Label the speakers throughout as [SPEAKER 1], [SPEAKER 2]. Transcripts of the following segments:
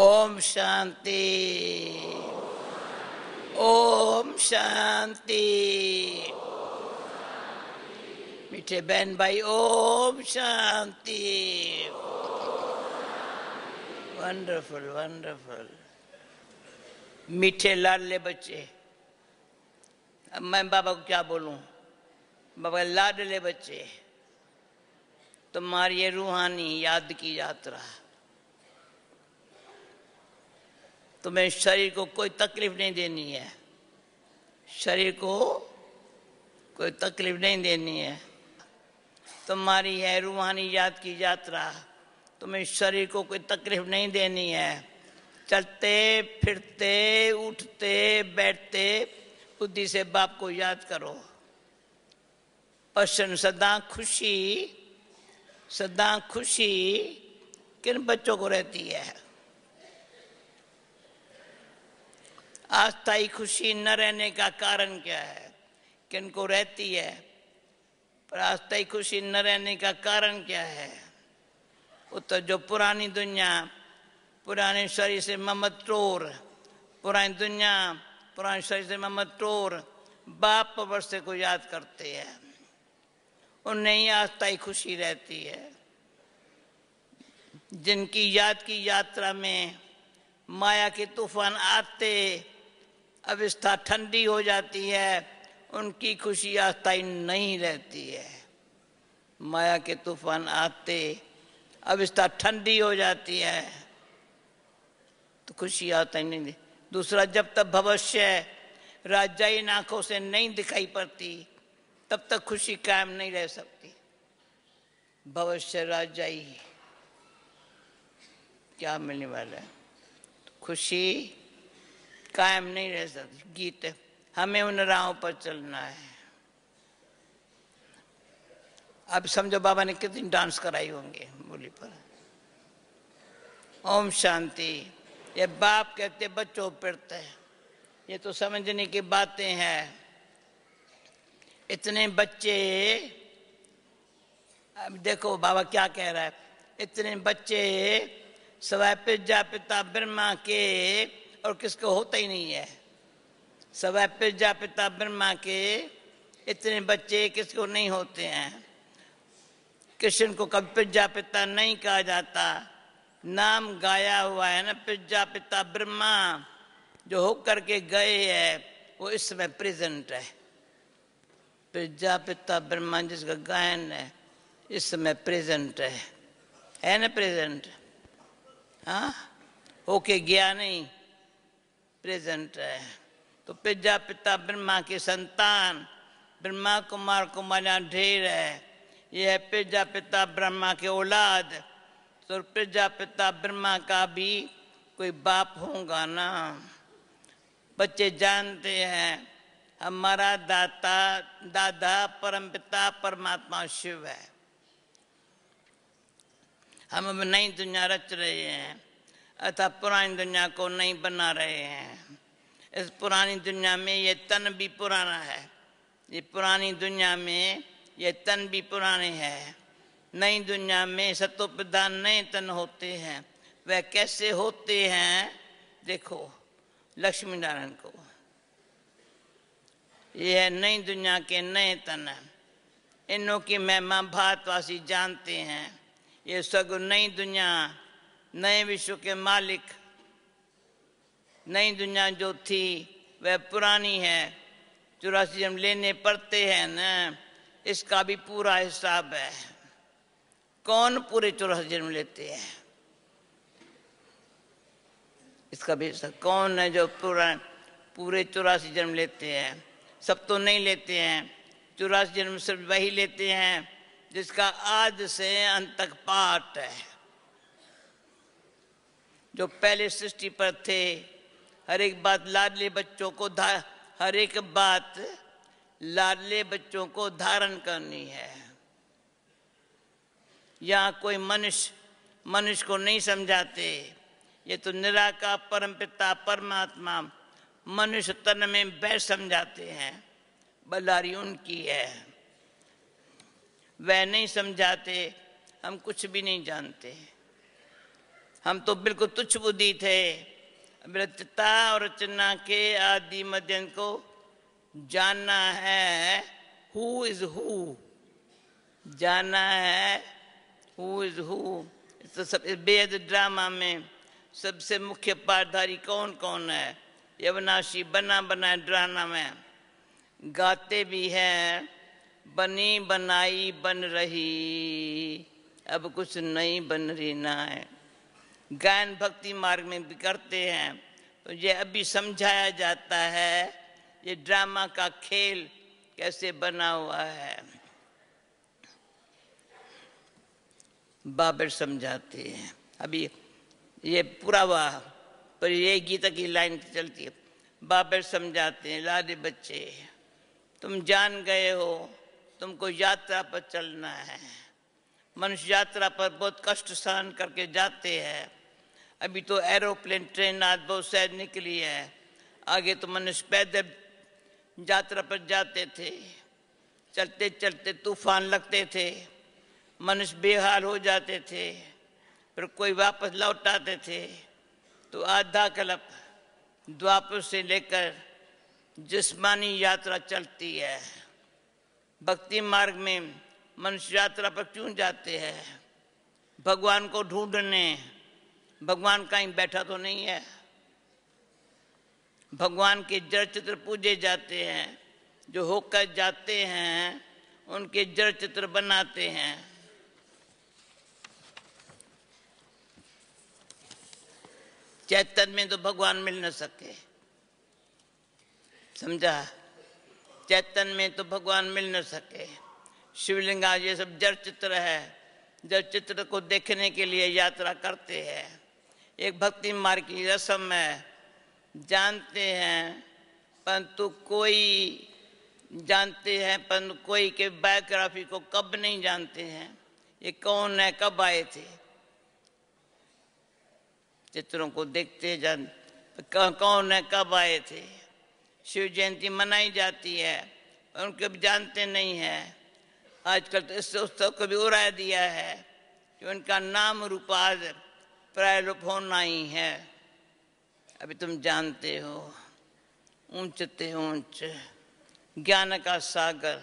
[SPEAKER 1] ओम शांति ओम शांति मीठे बहन भाई ओम शांति वंडरफुल वंडरफुल मीठे लाडले बच्चे अब मैं बाबा को क्या बोलूं बाबा लाडले बच्चे तुम्हारी ये रूहानी याद की यात्रा तुम्हें शरीर को कोई तकलीफ नहीं देनी है शरीर को कोई तकलीफ नहीं देनी है तुम्हारी है रूहानी याद की यात्रा तुम्हें शरीर को कोई तकलीफ नहीं देनी है चलते फिरते उठते बैठते बुद्धि से बाप को याद करो पश्चिम सदा खुशी सदा खुशी किन बच्चों को रहती है अस्थाई खुशी न रहने का कारण क्या है किनको रहती है पर अस्थाई खुशी न रहने का कारण क्या है वो तो जो पुरानी दुनिया पुराने शरीर से ममत टोर पुरानी दुनिया पुराने शरीर से ममत टोर बाप वर्ष को याद करते हैं उन्हें ही अस्थाई खुशी रहती है जिनकी याद की यात्रा में माया के तूफान आते अवस्था ठंडी हो जाती है उनकी खुशी आस्थाई नहीं रहती है माया के तूफान आते अवस्था ठंडी हो जाती है तो खुशी आता ही नहीं दूसरा जब तक भविष्य राजा इन आंखों से नहीं दिखाई पड़ती तब तक खुशी कायम नहीं रह सकती भविष्य राजाई क्या मिलने वाला है तो खुशी कायम नहीं रह सकते गीत हमें उन राहों पर चलना है अब समझो बाबा ने कितनी डांस कराई होंगे बोली पर ओम शांति ये बाप कहते बच्चों पिड़ते हैं ये तो समझने की बातें हैं इतने बच्चे अब देखो बाबा क्या कह रहा है इतने बच्चे सवापित पिता ब्रह्मा के और किसको होता ही नहीं है सवा पिजा पिता ब्रह्मा के इतने बच्चे किसको नहीं होते हैं कृष्ण को कभी पिज्जा पिता नहीं कहा जाता नाम गाया हुआ है ना पिज्जा पिता ब्रह्मा जो होकर के गए है वो इस समय प्रेजेंट है पिज्जा पिता ब्रह्मा जिसका गायन है इस समय प्रेजेंट है है ना प्रेजेंट हाँ होके गया नहीं प्रेजेंट है तो पिज्जा पिता ब्रह्मा की संतान ब्रह्मा कुमार कुमारा ढेर है यह है पिज्जा पिता ब्रह्मा के औलाद तो पिज्जा पिता ब्रह्मा का भी कोई बाप होगा ना बच्चे जानते हैं हमारा दाता दादा परम पिता परमात्मा शिव है हम अब नई दुनिया रच रहे हैं अर्थात पुरानी दुनिया को नहीं बना रहे हैं इस पुरानी दुनिया में ये तन भी पुराना है ये पुरानी दुनिया में ये तन भी पुराने है नई दुनिया में प्रधान नए तन होते हैं वह कैसे होते हैं देखो लक्ष्मी नारायण को यह नई दुनिया के नए तन इनों की महिमा भारतवासी जानते हैं ये सगु नई दुनिया नए विश्व के मालिक नई दुनिया जो थी वह पुरानी है चौरासी जन्म लेने पड़ते हैं न इसका भी पूरा हिसाब है कौन पूरे चौरासी जन्म लेते हैं इसका भी हिसाब कौन है जो पूरा पूरे चौरासी जन्म लेते हैं सब तो नहीं लेते हैं चौरासी जन्म सिर्फ वही लेते हैं जिसका आज से अंत तक पाठ है जो पहले सृष्टि पर थे हर एक बात लाडले बच्चों को हर एक बात लाडले बच्चों को धारण करनी है यहाँ कोई मनुष्य मनुष्य को नहीं समझाते ये तो निराका परम पिता परमात्मा मनुष्य तन में वह समझाते हैं बल्लारी उनकी है वह नहीं समझाते हम कुछ भी नहीं जानते हैं हम तो बिल्कुल तुच्छ बुद्धि थे रचता और रचना के आदि मध्यन को जानना है हु इज हु जानना है हु इज हु तो सब बेहद ड्रामा में सबसे मुख्य पारधारी कौन कौन है यवनाशी बना बना ड्रामा में गाते भी हैं बनी बनाई बन रही अब कुछ नई बन रही ना है गायन भक्ति मार्ग में भी करते हैं तो ये अभी समझाया जाता है ये ड्रामा का खेल कैसे बना हुआ है बाबर समझाते हैं अभी ये पूरा हुआ पर ये गीता की लाइन चलती है बाबर समझाते हैं लाडे बच्चे तुम जान गए हो तुमको यात्रा पर चलना है मनुष्य यात्रा पर बहुत कष्ट सहन करके जाते हैं अभी तो एरोप्लेन ट्रेन आज बहुत शहर निकली है आगे तो मनुष्य पैदल यात्रा पर जाते थे चलते चलते तूफान लगते थे मनुष्य बेहाल हो जाते थे फिर कोई वापस लौट आते थे तो आधा कलप द्वापर से लेकर जिस्मानी यात्रा चलती है भक्ति मार्ग में मनुष्य यात्रा पर क्यों जाते हैं भगवान को ढूंढने भगवान कहीं बैठा तो नहीं है भगवान के जड़ चित्र पूजे जाते हैं जो होकर जाते हैं उनके जड़ चित्र बनाते हैं चैतन में तो भगवान मिल न सके समझा चैतन में तो भगवान मिल न सके शिवलिंगा ये सब जड़ चित्र है जड़ चित्र को देखने के लिए यात्रा करते हैं एक भक्ति मार्ग की रस्म है जानते हैं परंतु कोई जानते हैं परंतु कोई के बायोग्राफी को कब नहीं जानते हैं ये कौन है कब आए थे चित्रों को देखते जान कौन है कब आए थे शिव जयंती मनाई जाती है उनको भी जानते नहीं है आजकल तो इस उत्सव को भी उड़ा दिया है कि उनका नाम रूपाधर प्रायरूप होना ही है अभी तुम जानते हो ऊंचते ऊंच ज्ञान का सागर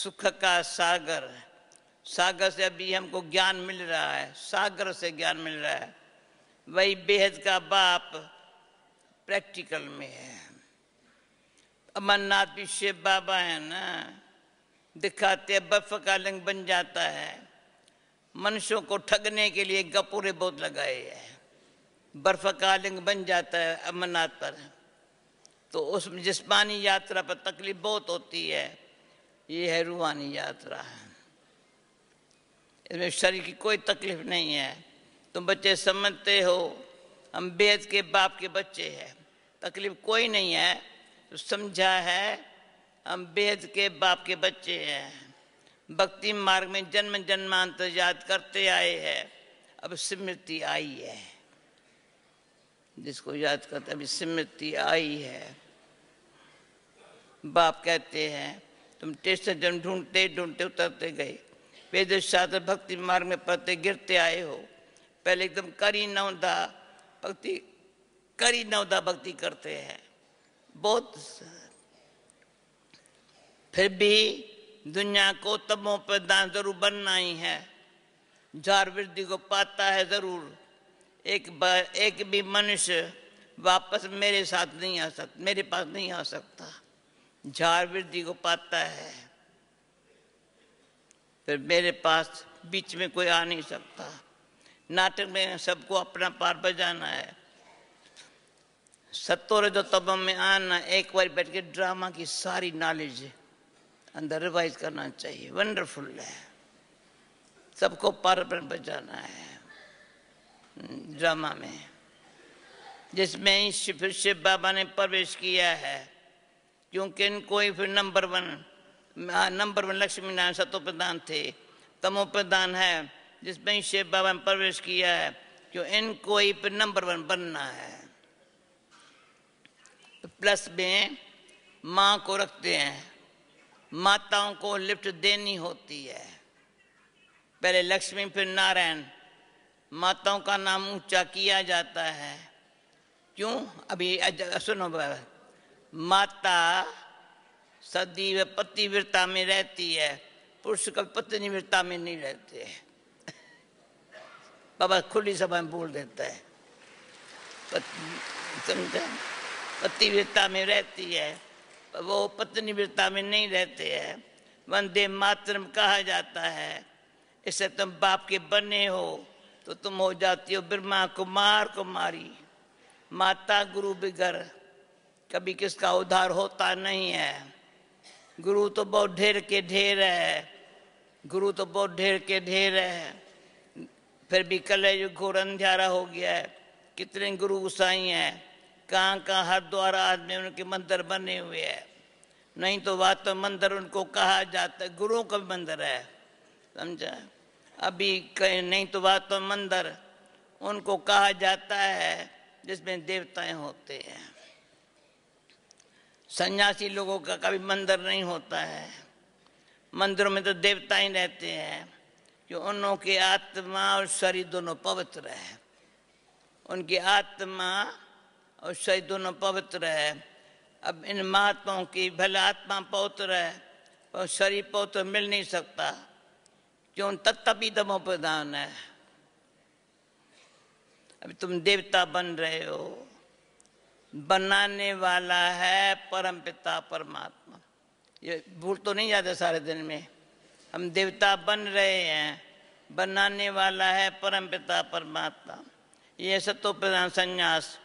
[SPEAKER 1] सुख का सागर सागर से अभी हमको ज्ञान मिल रहा है सागर से ज्ञान मिल रहा है वही बेहद का बाप प्रैक्टिकल में है अमरनाथ पीछे बाबा है ना दिखाते बर्फ का लिंग बन जाता है मनुष्यों को ठगने के लिए गपूरे बहुत लगाए हैं बर्फ का लिंग बन जाता है अमरनाथ पर तो उस जिस्मानी यात्रा पर तकलीफ बहुत होती है ये है रूहानी यात्रा इसमें शरीर की कोई तकलीफ नहीं है तुम बच्चे समझते हो हम बेद के बाप के बच्चे हैं तकलीफ कोई नहीं है तो समझा है हम बेद के बाप के बच्चे हैं भक्ति मार्ग में जन्म जन्मांतर याद करते आए हैं अब स्मृति आई है जिसको याद करते अभी स्मृति आई है बाप कहते हैं तुम टेस्ट जन्म ढूंढते ढूंढते उतरते गए वेद शास्त्र भक्ति मार्ग में पढ़ते गिरते आए हो पहले एकदम करी नौदा भक्ति करी नौदा भक्ति करते हैं बहुत फिर भी दुनिया को तबों पर दान जरूर बनना ही है झार वृद्धि को पाता है ज़रूर एक एक भी मनुष्य वापस मेरे साथ नहीं आ सकता मेरे पास नहीं आ सकता झार वृद्धि को पाता है फिर मेरे पास बीच में कोई आ नहीं सकता नाटक में सबको अपना पार बजाना है सत्तोरे जो तब में आना एक बार बैठ के ड्रामा की सारी नॉलेज अंदर रिवाइज करना चाहिए वंडरफुल है सबको पार पर बचाना है ड्रामा हम्म, में जिसमें फिर शिव बाबा ने प्रवेश किया है क्योंकि इनको ही फिर number one number one Lakshmi Narayan सतो प्रधान थे तमो प्रधान है जिसमें ही शिव बाबा ने प्रवेश किया है क्यों इनको ही फिर नंबर वन बनना है प्लस तो में माँ को रखते हैं माताओं को लिफ्ट देनी होती है पहले लक्ष्मी फिर नारायण माताओं का नाम ऊंचा किया जाता है क्यों अभी सुनो माता सदी व पतिव्रता में रहती है पुरुष पत्नी पत्नीव्रता में नहीं रहते है बाबा खुली सभा में बोल देता है समझा पतिव्रता में रहती है वो पत्नी वीरता में नहीं रहते हैं वंदे मातरम कहा जाता है इसे तुम बाप के बने हो तो तुम हो जाती हो ब्रह्मा कुमार कुमारी माता गुरु बिगर कभी किसका उद्धार होता नहीं है गुरु तो बहुत ढेर के ढेर है गुरु तो बहुत ढेर के ढेर है फिर भी कल जो घोर अंधारा हो गया है कितने गुरु गुसाई हैं कहाँ कहाँ हर द्वारा आदमी उनके मंदिर बने हुए हैं नहीं तो वह तो मंदिर उनको कहा जाता है गुरुओं का मंदिर है समझा अभी नहीं तो वह तो मंदिर उनको कहा जाता है जिसमें देवताएं होते हैं सन्यासी लोगों का कभी मंदिर नहीं होता है मंदिरों में तो देवता ही रहते हैं जो उनके आत्मा और शरीर दोनों पवित्र है उनकी आत्मा और शरीर दोनों पवित्र है अब इन महात्माओं की भले आत्मा पौत्र है और शरीर पौत्र मिल नहीं सकता क्यों तत्वी दमो प्रधान है अभी तुम देवता बन रहे हो बनाने वाला है परम पिता परमात्मा ये भूल तो नहीं जाते सारे दिन में हम देवता बन रहे हैं बनाने वाला है परम पिता परमात्मा ये सत्यो प्रधान संन्यास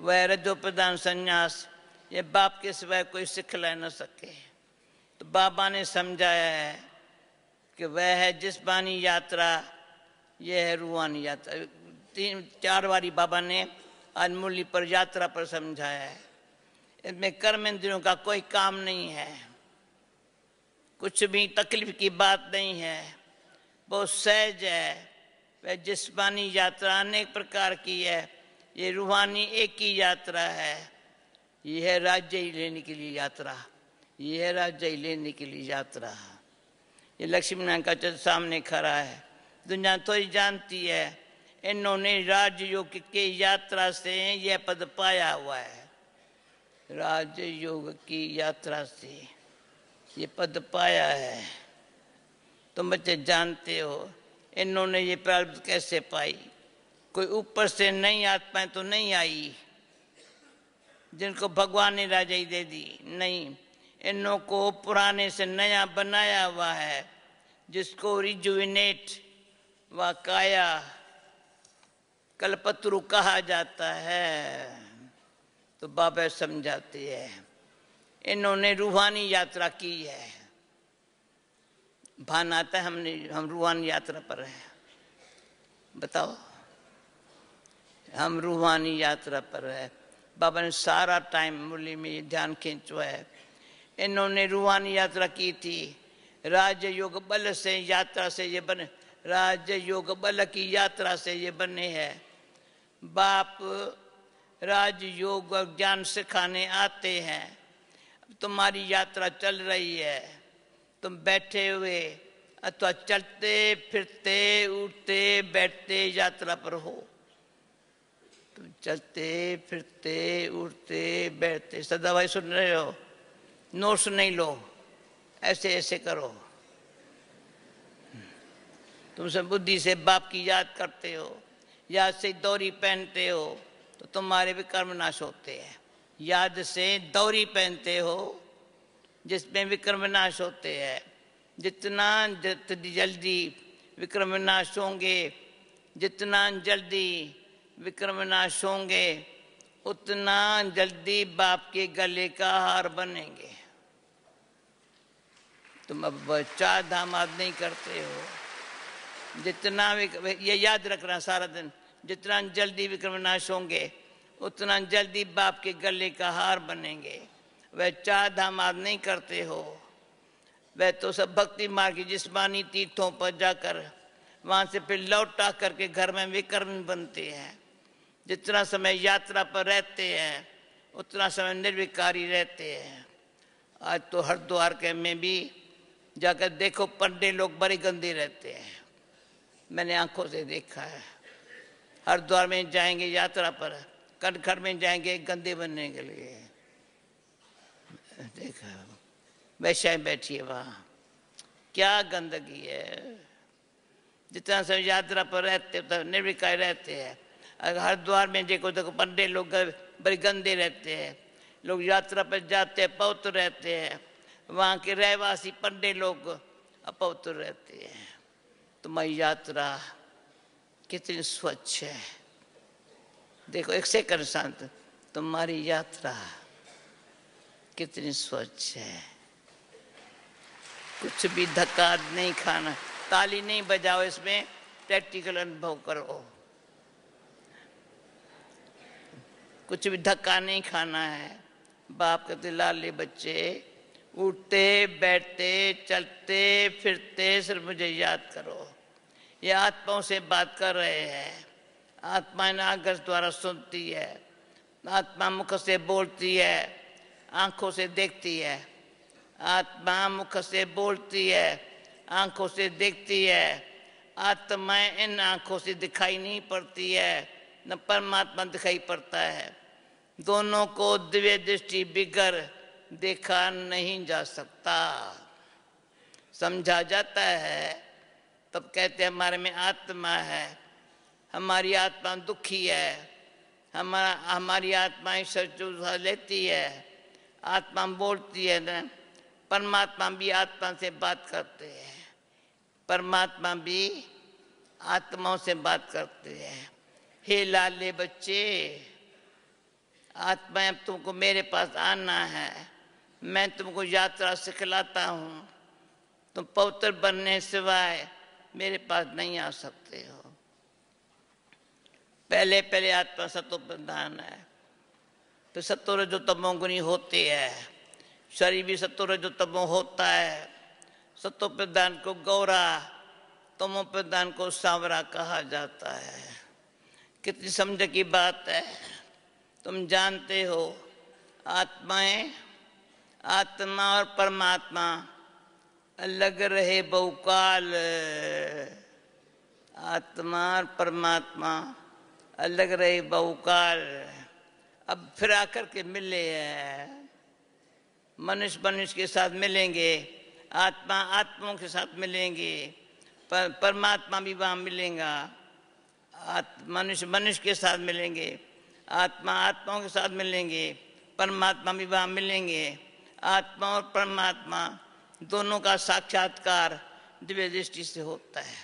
[SPEAKER 1] वह रजो प्रधान संन्यास ये बाप के सिवाय कोई सिखला न सके तो बाबा ने समझाया है कि वह है जिस बानी यात्रा यह है रूहानी यात्रा तीन चार बारी बाबा ने आज पर यात्रा पर समझाया है इसमें कर्म इंद्रियों का कोई काम नहीं है कुछ भी तकलीफ की बात नहीं है बहुत सहज है वह जिस्मानी यात्रा अनेक प्रकार की है ये रूहानी एक ही यात्रा है यह राज्य ही लेने के लिए यात्रा यह राज्य ही लेने के लिए यात्रा ये लक्ष्मी नारायण का चल सामने खड़ा है दुनिया तो ही जानती है इन्होंने राजयोग की यात्रा से यह पद पाया हुआ है राजयोग की यात्रा से ये पद पाया है तुम बच्चे जानते हो इन्होंने ये पद कैसे पाई कोई ऊपर से नहीं आत्माएं तो नहीं आई जिनको भगवान ने राजाई दे दी नहीं इनों को पुराने से नया बनाया हुआ है जिसको रिजुविनेट व काया कलपत्रु कहा जाता है तो बाबा समझाते हैं इन्होंने रूहानी यात्रा की है भान आता है हमने हम रूहानी यात्रा पर हैं बताओ हम रूहानी यात्रा पर है बाबा ने सारा टाइम मुरली में ध्यान खींचो है इन्होंने रूहानी यात्रा की थी राजयोग योग बल से यात्रा से ये बने राज्य योग बल की यात्रा से ये बने हैं बाप राज योग और ज्ञान सिखाने आते हैं तुम्हारी यात्रा चल रही है तुम बैठे हुए अथवा चलते फिरते उठते बैठते यात्रा पर हो तुम चलते फिरते उठते बैठते सदा भाई सुन रहे हो नोट्स नहीं लो ऐसे ऐसे करो तुम सब बुद्धि से बाप की याद करते हो याद से दौरी पहनते हो तो तुम्हारे भी कर्म नाश होते हैं याद से दौरी पहनते हो जिसमें भी कर्म नाश होते हैं जितना जल्दी विक्रम नाश होंगे जितना जल्दी विक्रमनाश होंगे उतना जल्दी बाप के गले का हार बनेंगे तुम अब चार धाम आज नहीं करते हो जितना ये याद रखना सारा दिन जितना जल्दी विक्रमनाश होंगे उतना जल्दी बाप के गले का हार बनेंगे वह चार धाम आज नहीं करते हो वह तो सब भक्ति मार्ग के जिस्मानी तीर्थों पर जाकर वहां से फिर लौटा करके घर में विक्रम बनते हैं जितना समय यात्रा पर रहते हैं उतना समय निर्विकारी रहते हैं आज तो हरिद्वार के में भी जाकर देखो पंडे लोग बड़े गंदे रहते हैं मैंने आंखों से देखा है हरिद्वार में जाएंगे यात्रा पर कनखड़ में जाएंगे गंदे बनने के लिए देखा वैश्याएं बैठी है वहाँ क्या गंदगी है जितना समय यात्रा पर रहते उतना निर्विकार रहते हैं हरिद्वार में देखो देखो तो पंडे लोग बड़े गंदे रहते हैं लोग यात्रा पर जाते हैं पवित्र रहते हैं वहाँ के रहवासी पंडे लोग अपवित्र रहते हैं तुम्हारी यात्रा कितनी स्वच्छ है देखो एक सेकंड शांत तुम्हारी यात्रा कितनी स्वच्छ है कुछ भी धक्का नहीं खाना ताली नहीं बजाओ इसमें प्रैक्टिकल अनुभव करो कुछ भी धक्का नहीं खाना है बाप कहते लाले बच्चे उठते बैठते चलते फिरते सिर्फ मुझे याद करो ये आत्माओं से बात कर रहे हैं आत्मा नागज द्वारा सुनती है आत्मा मुख से बोलती है आंखों से देखती है आत्मा मुख से बोलती है आंखों से देखती है आत्माएं इन आंखों से दिखाई नहीं पड़ती है न परमात्मा दिखाई पड़ता है दोनों को दिव्य दृष्टि बिगर देखा नहीं जा सकता समझा जाता है तब कहते हैं हमारे में आत्मा है हमारी आत्मा दुखी है हमारा हमारी आत्मा ईश्वर चूसा लेती है आत्मा बोलती है ना परमात्मा भी आत्मा से बात करते हैं परमात्मा भी आत्माओं से बात करते हैं हे लाले बच्चे आत्मा अब तुमको मेरे पास आना है मैं तुमको यात्रा सिखलाता हूँ तुम पौत्र बनने सिवाय मेरे पास नहीं आ सकते हो पहले पहले आत्मा सतो प्रधान है फिर तो सतोर जो गुणी होती है शरीर भी सतोर जो तमो होता है सतो प्रधान को गौरा तमो प्रधान को सांवरा कहा जाता है कितनी समझ की बात है तुम जानते हो आत्माएं आत्मा और परमात्मा अलग रहे बहुकाल आत्मा और परमात्मा अलग रहे बहुकाल अब फिर आकर के मिले मनुष्य मनुष्य के साथ मिलेंगे आत्मा आत्माओं के साथ मिलेंगे पर, परमात्मा भी वहाँ मिलेगा मनुष्य मनुष्य के साथ मिलेंगे आत्मा आत्माओं के साथ मिलेंगे परमात्मा भी वहाँ मिलेंगे आत्मा और परमात्मा दोनों का साक्षात्कार दिव्य दृष्टि से होता है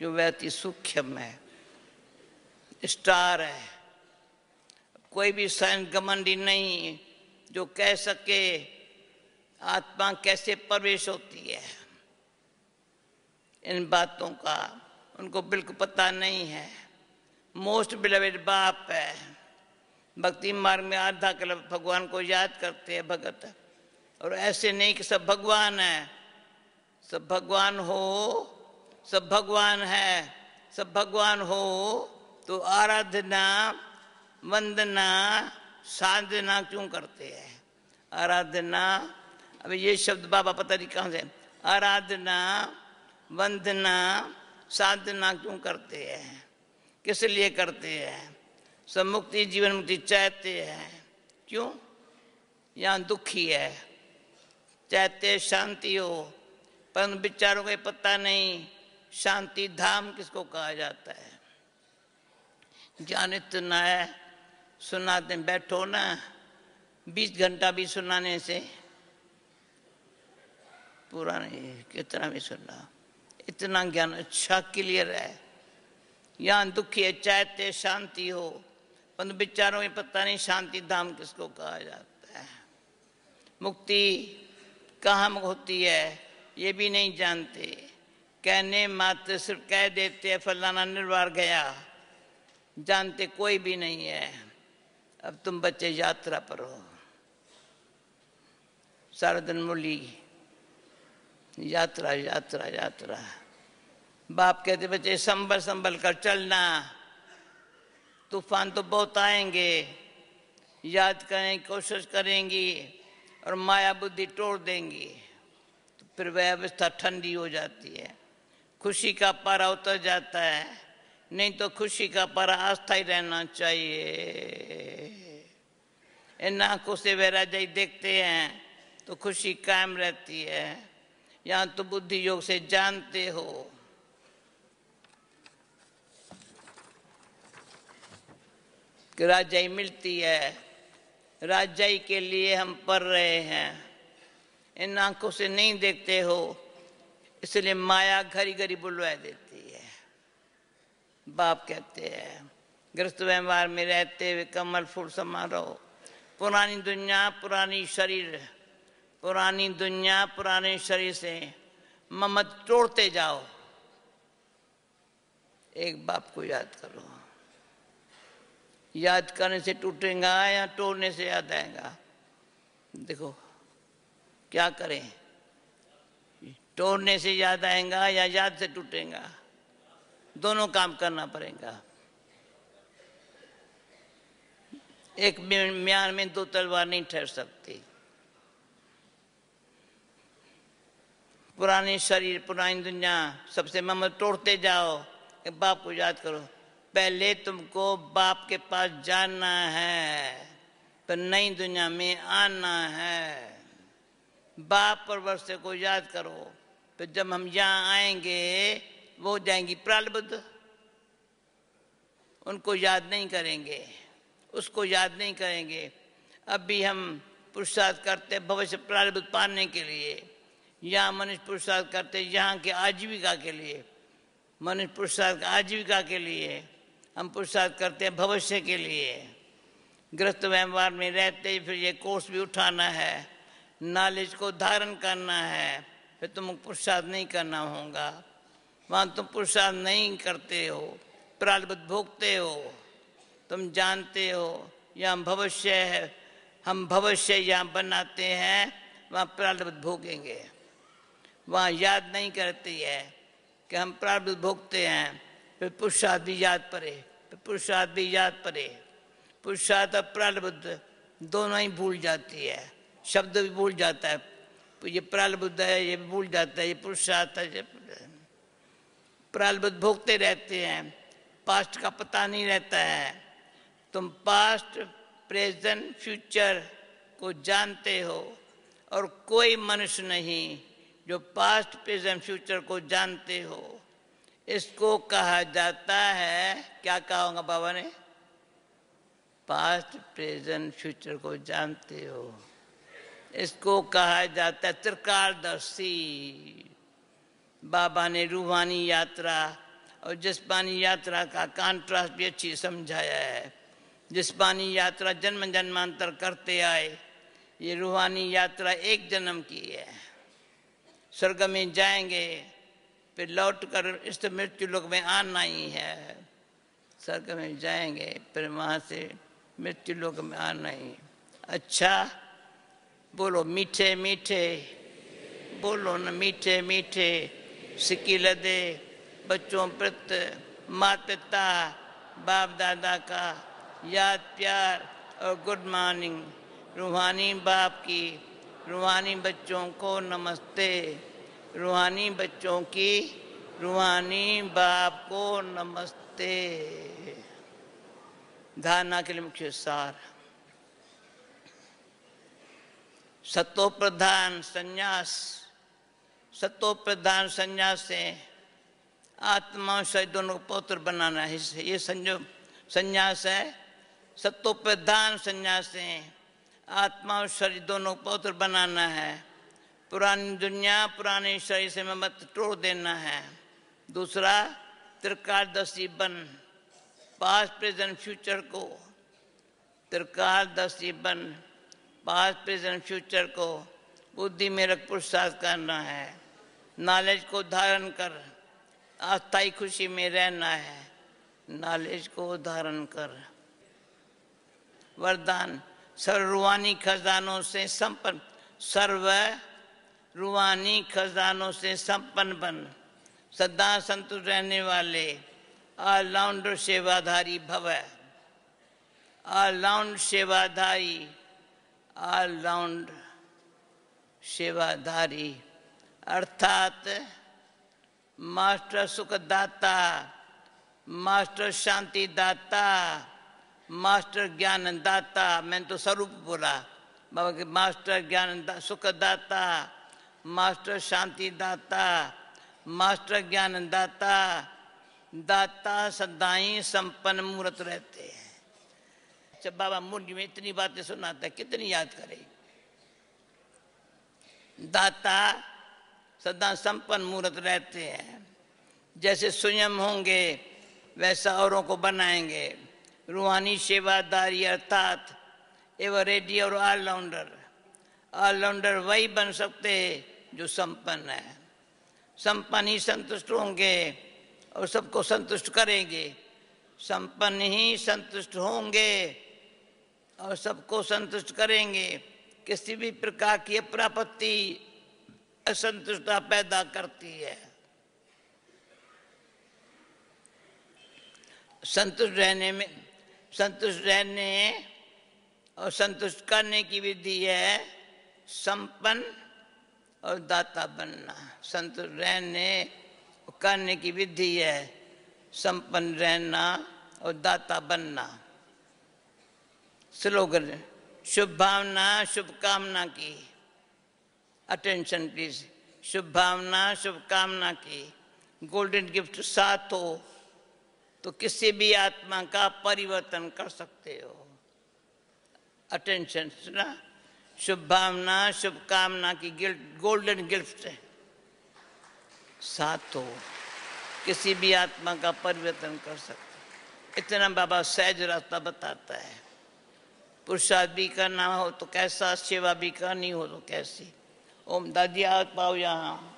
[SPEAKER 1] जो व्यक्ति सूक्ष्म है स्टार है कोई भी सैन घमंडी नहीं जो कह सके आत्मा कैसे प्रवेश होती है इन बातों का उनको बिल्कुल पता नहीं है मोस्ट बिलवेड बाप है भक्ति मार्ग में आधा कल भगवान को याद करते हैं भगत और ऐसे नहीं कि सब भगवान है सब भगवान हो सब भगवान है सब भगवान हो तो आराधना वंदना साधना क्यों करते हैं आराधना अब ये शब्द बाबा पता नहीं कहाँ से आराधना वंदना साधना क्यों करते हैं किस लिए करते हैं सब मुक्ति जीवन मुक्ति चाहते हैं क्यों यहाँ दुखी है चाहते शांति हो पर विचारों का पता नहीं शांति धाम किसको कहा जाता है ज्ञान इतना है सुनाते बैठो ना बीस घंटा भी सुनाने से पूरा नहीं कितना भी सुनना इतना ज्ञान अच्छा क्लियर है यहाँ दुखी है चाहते शांति हो पर विचारों में पता नहीं शांति धाम किसको कहा जाता है मुक्ति कहाँ होती है ये भी नहीं जानते कहने मात्र सिर्फ कह देते हैं फलाना निर्वार गया जानते कोई भी नहीं है अब तुम बच्चे यात्रा पर हो सारा दिन मुली यात्रा यात्रा यात्रा बाप कहते बच्चे संभल संभल कर चलना तूफान तो बहुत आएंगे याद करें कोशिश करेंगी और माया बुद्धि तोड़ देंगी तो फिर वह अवस्था ठंडी हो जाती है खुशी का पारा उतर जाता है नहीं तो खुशी का पारा अस्थाई रहना चाहिए इन आंखों से वह राजा देखते हैं तो खुशी कायम रहती है या तो बुद्धि योग से जानते हो कि राजाई मिलती है राजाई के लिए हम पढ़ रहे हैं इन आंखों से नहीं देखते हो इसलिए माया घरी घरी बुलवा देती है बाप कहते हैं ग्रस्त व्यवहार में रहते हुए कमल फूल समारोह पुरानी दुनिया पुरानी शरीर पुरानी दुनिया पुराने शरीर से ममत तोड़ते जाओ एक बाप को याद करो याद करने से टूटेगा या तोड़ने से याद आएगा देखो क्या करें तोड़ने से याद आएगा या याद से टूटेगा दोनों काम करना पड़ेगा एक म्यान में दो तलवार नहीं ठहर सकती पुराने शरीर पुरानी दुनिया सबसे मम तोड़ते जाओ कि बाप को याद करो पहले तुमको बाप के पास जाना है पर नई दुनिया में आना है बाप वर्ष को याद करो तो जब हम यहाँ आएंगे वो जाएंगी प्रालबद्ध उनको याद नहीं करेंगे उसको याद नहीं करेंगे अब भी हम पुरुषार्थ करते भविष्य प्रालब्ध पाने के लिए यहाँ मनुष्य पुरुषार्थ करते यहाँ के आजीविका के लिए मनुष्य पुरुषार्थ आजीविका के लिए हम पुरुषार्थ करते हैं भविष्य के लिए ग्रस्त व्यवहार में रहते ही फिर ये कोर्स भी उठाना है नॉलेज को धारण करना है फिर तुम पुरुषार्थ नहीं करना होगा वहाँ तुम पुरुषार्थ नहीं करते हो प्रालबद्ध भोगते हो तुम जानते हो यहाँ भविष्य है हम भविष्य यहाँ बनाते हैं वहाँ प्रालबद्ध भोगेंगे वहाँ याद नहीं करती है कि हम प्रारब्ध भोगते हैं फिर पुरुषार्थ भी याद पड़े फिर पुरुषार्थ भी याद पड़े पुरुषार्थ और प्रारब्ध दोनों ही भूल जाती है शब्द भी भूल जाता है तो ये प्रालबुद्ध है ये भूल जाता है ये पुरुषार्थ है प्रालबुद्ध भोगते रहते हैं पास्ट का पता नहीं रहता है तुम पास्ट प्रेजेंट फ्यूचर को जानते हो और कोई मनुष्य नहीं जो पास्ट प्रेजेंट फ्यूचर को जानते हो इसको कहा जाता है क्या कहा बाबा ने पास्ट प्रेजेंट फ्यूचर को जानते हो इसको कहा जाता है त्रिकालदर्शी बाबा ने रूहानी यात्रा और जिसमानी यात्रा का कॉन्ट्रास्ट भी अच्छी समझाया है जिसमानी यात्रा जन्म जन्मांतर करते आए ये रूहानी यात्रा एक जन्म की है स्वर्ग में जाएंगे फिर लौट कर इस मृत्यु लोक में आना ही है स्वर्ग में जाएंगे फिर वहाँ से मृत्यु लोक में आना ही अच्छा बोलो मीठे मीठे बोलो न मीठे मीठे सिकी लदे बच्चों प्रत माता पिता बाप दादा का याद प्यार और गुड मॉर्निंग रूहानी बाप की रूहानी बच्चों को नमस्ते रूहानी बच्चों की रूहानी बाप को नमस्ते धारणा के लिए मुख्य सार सतो प्रधान संन्यास सतो प्रधान संन्यास से आत्मा से दोनों पौत्र बनाना है ये संजो संन्यास है सतो प्रधान संन्यास है आत्मा और शरीर दोनों पवित्र बनाना है पुरानी दुनिया पुराने शरीर से मत तोड़ देना है दूसरा त्रिकालदशी बन पास प्रेजेंट फ्यूचर को त्रिकालदशी बन पास प्रेजेंट फ्यूचर को बुद्धि में रख पुरुषार्थ करना है नॉलेज को धारण कर अस्थाई खुशी में रहना है नॉलेज को धारण कर वरदान सर्वानी खजानों से संपन्न सर्व रूवानी खजानों से संपन्न बन सदा संतुष्ट रहने वाले ऑलराउंडर सेवाधारी भव ऑलराउंड सेवाधारी ऑलराउंड सेवाधारी अर्थात मास्टर सुखदाता मास्टर शांति दाता मास्टर ज्ञान दाता मैंने तो स्वरूप बोला बाबा के मास्टर ज्ञान दा, सुख दाता मास्टर शांति दाता मास्टर ज्ञान दाता दाता सदाई संपन्न मूर्त रहते हैं जब अच्छा, बाबा मुंड में इतनी बातें सुनाता कितनी याद करें दाता सदा संपन्न मूर्त रहते हैं जैसे स्वयं होंगे वैसा औरों को बनाएंगे रूहानी सेवादारी अर्थात एवं रेडी और ऑलराउंडर ऑलराउंडर वही बन सकते हैं जो संपन्न है संपन्न ही संतुष्ट होंगे और सबको संतुष्ट करेंगे संपन्न ही संतुष्ट होंगे और सबको संतुष्ट करेंगे किसी भी प्रकार की अप्रापत्ति असंतुष्टता पैदा करती है संतुष्ट रहने में संतुष्ट रहने और संतुष्ट करने की विधि है संपन्न और दाता बनना संतुष्ट रहने और करने की विधि है संपन्न रहना और दाता बनना स्लोगन शुभ भावना शुभकामना की अटेंशन प्लीज शुभ भावना शुभकामना की गोल्डन गिफ्ट साथ हो तो किसी भी आत्मा का परिवर्तन कर सकते हो अटेंशन सुना भावना शुभकामना की गिल्ट गोल्डन गिफ्ट है साथ हो किसी भी आत्मा का परिवर्तन कर सकते इतना बाबा सहज रास्ता बताता है पुरुषार्थ भी करना हो तो कैसा सेवा भी करनी हो तो कैसी ओम दादी आ पाओ यहाँ